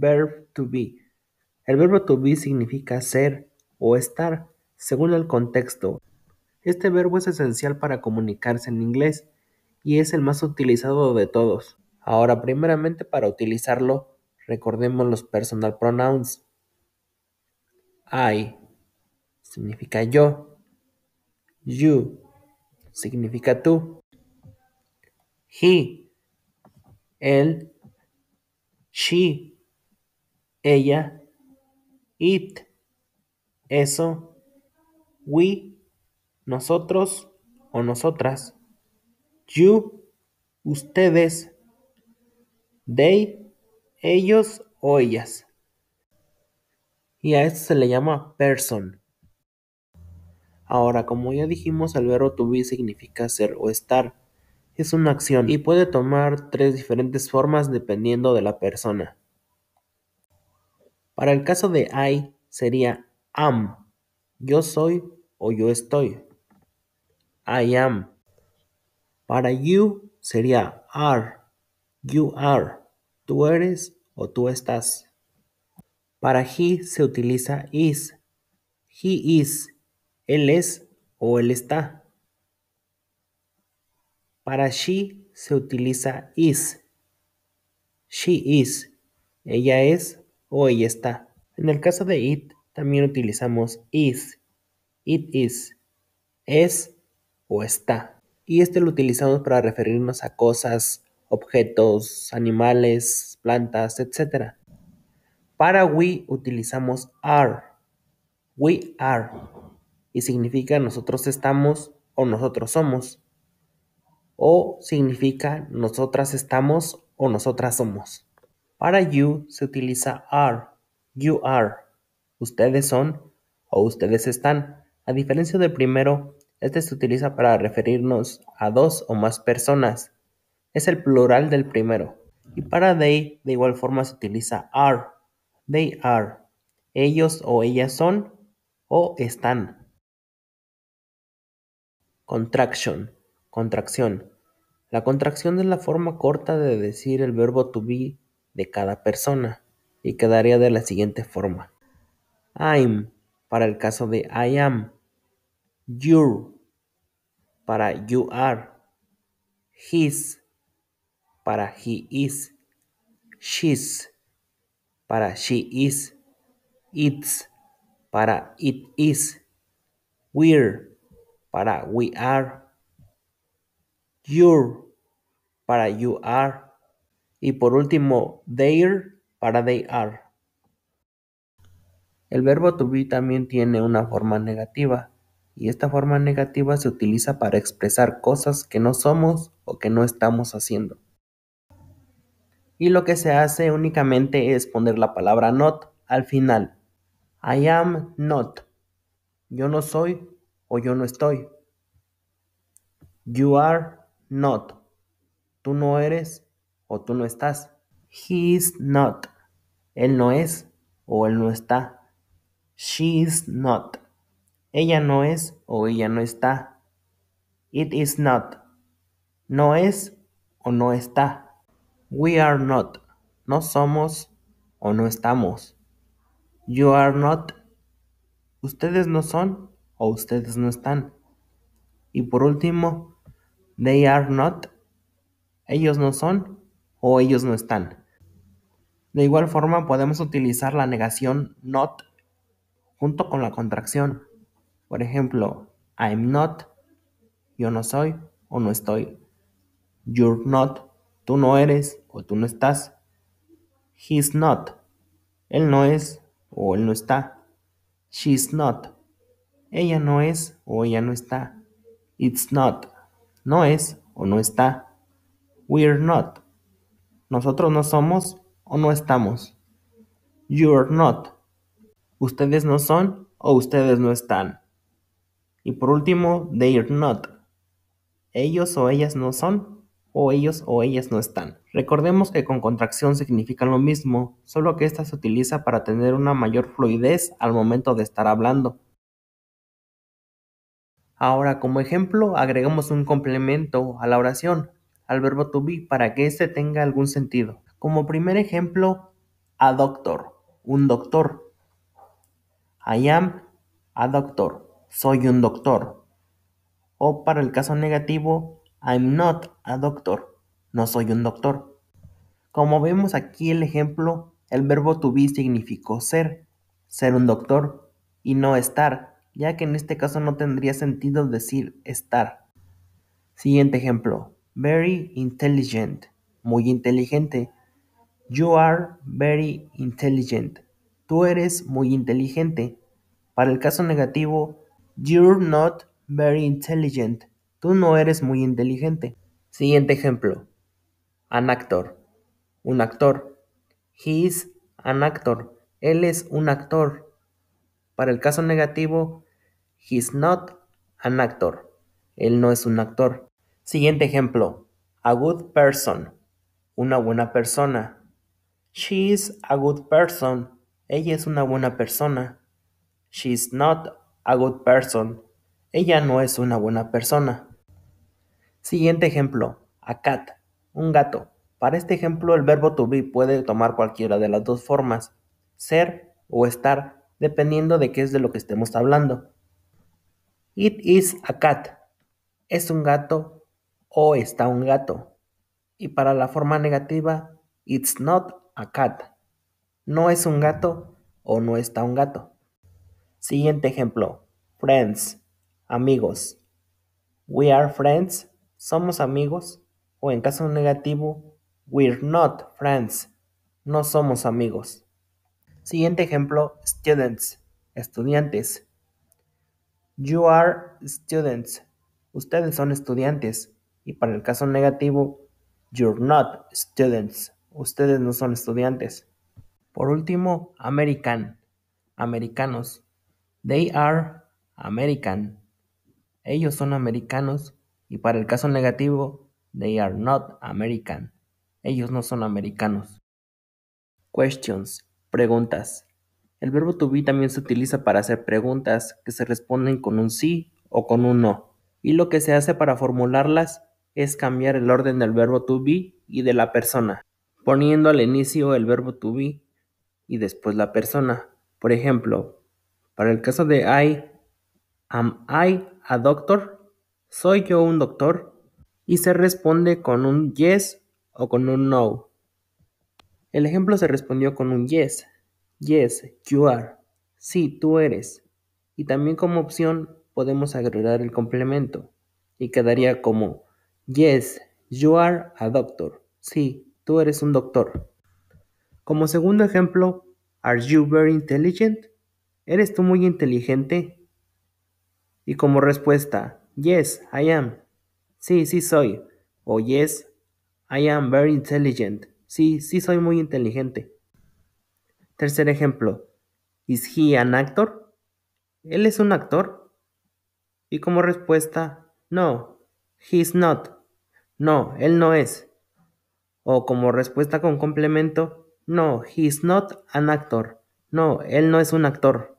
verb to be. El verbo to be significa ser o estar, según el contexto. Este verbo es esencial para comunicarse en inglés y es el más utilizado de todos. Ahora, primeramente para utilizarlo, recordemos los personal pronouns. I significa yo. You significa tú. He, él, she ella, it, eso, we, nosotros o nosotras, you, ustedes, they, ellos o ellas. Y a esto se le llama person. Ahora, como ya dijimos, el verbo to be significa ser o estar. Es una acción y puede tomar tres diferentes formas dependiendo de la persona. Para el caso de I sería am, yo soy o yo estoy. I am. Para you sería are, you are, tú eres o tú estás. Para he se utiliza is, he is, él es o él está. Para she se utiliza is, she is, ella es hoy oh, está. En el caso de it, también utilizamos is, it is, es o está. Y este lo utilizamos para referirnos a cosas, objetos, animales, plantas, etc. Para we utilizamos are. We are. Y significa nosotros estamos o nosotros somos. O significa nosotras estamos o nosotras somos. Para you se utiliza are, you are, ustedes son o ustedes están. A diferencia del primero, este se utiliza para referirnos a dos o más personas. Es el plural del primero. Y para they, de igual forma se utiliza are, they are, ellos o ellas son o están. Contraction, contracción. La contracción es la forma corta de decir el verbo to be cada persona y quedaría de la siguiente forma. I'm para el caso de I am. You para you are. His para he is. She's para she is. It's para it is. We're para we are. You're para you are y por último they're para "they are". El verbo "to be" también tiene una forma negativa, y esta forma negativa se utiliza para expresar cosas que no somos o que no estamos haciendo. Y lo que se hace únicamente es poner la palabra not al final. I am not. Yo no soy o yo no estoy. You are not. Tú no eres o tú no estás. He is not. Él no es o él no está. She is not. Ella no es o ella no está. It is not. No es o no está. We are not. No somos o no estamos. You are not. Ustedes no son o ustedes no están. Y por último, they are not. Ellos no son o ellos no están. De igual forma podemos utilizar la negación not junto con la contracción. Por ejemplo, I'm not, yo no soy o no estoy. You're not, tú no eres o tú no estás. He's not, él no es o él no está. She's not, ella no es o ella no está. It's not, no es o no está. We're not, nosotros no somos o no estamos. You're not. Ustedes no son o ustedes no están. Y por último, they're not. Ellos o ellas no son o ellos o ellas no están. Recordemos que con contracción significa lo mismo, solo que esta se utiliza para tener una mayor fluidez al momento de estar hablando. Ahora, como ejemplo, agregamos un complemento a la oración, al verbo to be para que este tenga algún sentido. Como primer ejemplo, a doctor, un doctor. I am a doctor, soy un doctor. O para el caso negativo, I'm not a doctor, no soy un doctor. Como vemos aquí el ejemplo, el verbo to be significó ser, ser un doctor y no estar, ya que en este caso no tendría sentido decir estar. Siguiente ejemplo very intelligent, muy inteligente. You are very intelligent. Tú eres muy inteligente. Para el caso negativo, you're not very intelligent. Tú no eres muy inteligente. Siguiente ejemplo. An actor. Un actor. He is an actor. Él es un actor. Para el caso negativo, he's not an actor. Él no es un actor. Siguiente ejemplo. A good person. Una buena persona. She is a good person. Ella es una buena persona. She is not a good person. Ella no es una buena persona. Siguiente ejemplo. A cat. Un gato. Para este ejemplo, el verbo to be puede tomar cualquiera de las dos formas, ser o estar, dependiendo de qué es de lo que estemos hablando. It is a cat. Es un gato o está un gato. Y para la forma negativa, it's not a cat. No es un gato o no está un gato. Siguiente ejemplo. Friends. Amigos. We are friends. Somos amigos. O en caso negativo, we're not friends. No somos amigos. Siguiente ejemplo. Students. Estudiantes. You are students. Ustedes son estudiantes. Y para el caso negativo, you're not students. Ustedes no son estudiantes. Por último, American. Americanos. They are American. Ellos son americanos. Y para el caso negativo, they are not American. Ellos no son americanos. Questions. Preguntas. El verbo to be también se utiliza para hacer preguntas que se responden con un sí o con un no. Y lo que se hace para formularlas es cambiar el orden del verbo to be y de la persona, poniendo al inicio el verbo to be y después la persona. Por ejemplo, para el caso de I, am I a doctor? ¿Soy yo un doctor? Y se responde con un yes o con un no. El ejemplo se respondió con un yes. Yes, you are. Sí, tú eres. Y también como opción podemos agregar el complemento y quedaría como Yes, you are a doctor. Sí, tú eres un doctor. Como segundo ejemplo, Are you very intelligent? ¿Eres tú muy inteligente? Y como respuesta, Yes, I am. Sí, sí soy. O Yes, I am very intelligent. Sí, sí soy muy inteligente. Tercer ejemplo, Is he an actor? ¿Él es un actor? Y como respuesta, No, he is not. No, él no es. O como respuesta con complemento, no, he's not an actor. No, él no es un actor.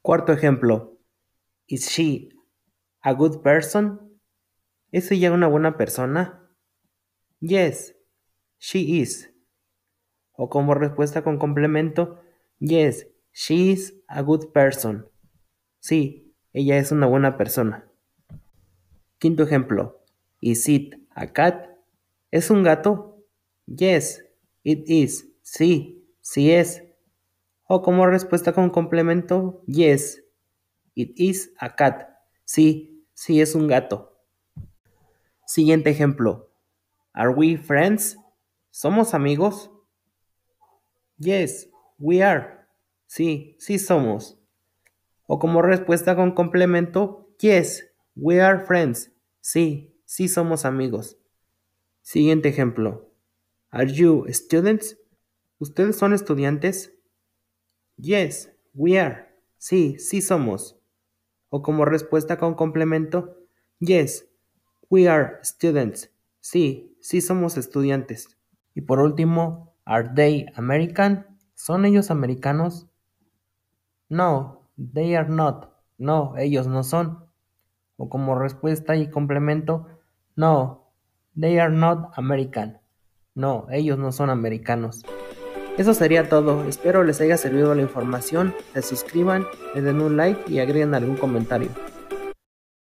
Cuarto ejemplo. Is she a good person? ¿Es ella una buena persona? Yes, she is. O como respuesta con complemento, yes, she is a good person. Sí, ella es una buena persona. Quinto ejemplo. Is it a cat? ¿Es un gato? Yes, it is. Sí, sí es. O como respuesta con complemento, yes, it is a cat. Sí, sí es un gato. Siguiente ejemplo. Are we friends? ¿Somos amigos? Yes, we are. Sí, sí somos. O como respuesta con complemento, yes, we are friends. Sí, Sí somos amigos. Siguiente ejemplo. Are you students? ¿Ustedes son estudiantes? Yes, we are. Sí, sí somos. O como respuesta con complemento, yes, we are students. Sí, sí somos estudiantes. Y por último, are they American? ¿Son ellos americanos? No, they are not. No, ellos no son. O como respuesta y complemento, no, they are not American. No, ellos no son americanos. Eso sería todo, espero les haya servido la información, se suscriban, le den un like y agreguen algún comentario.